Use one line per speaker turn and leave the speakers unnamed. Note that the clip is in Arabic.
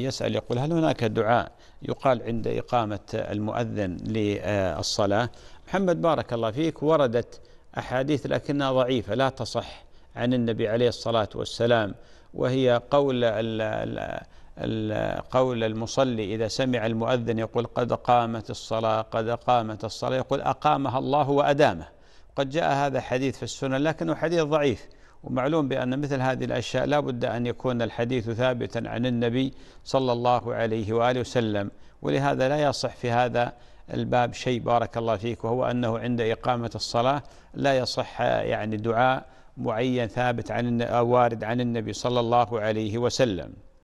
يسأل يقول هل هناك دعاء يقال عند إقامة المؤذن للصلاة محمد بارك الله فيك وردت أحاديث لكنها ضعيفة لا تصح عن النبي عليه الصلاة والسلام وهي قول قول المصلي إذا سمع المؤذن يقول قد قامت الصلاة قد قامت الصلاة يقول أقامها الله وأدامه قد جاء هذا حديث في السنة لكنه حديث ضعيف ومعلوم بأن مثل هذه الأشياء لا بد أن يكون الحديث ثابتا عن النبي صلى الله عليه وآله وسلم ولهذا لا يصح في هذا الباب شيء بارك الله فيك وهو أنه عند إقامة الصلاة لا يصح يعني دعاء معين ثابت عن وارد عن النبي صلى الله عليه وسلم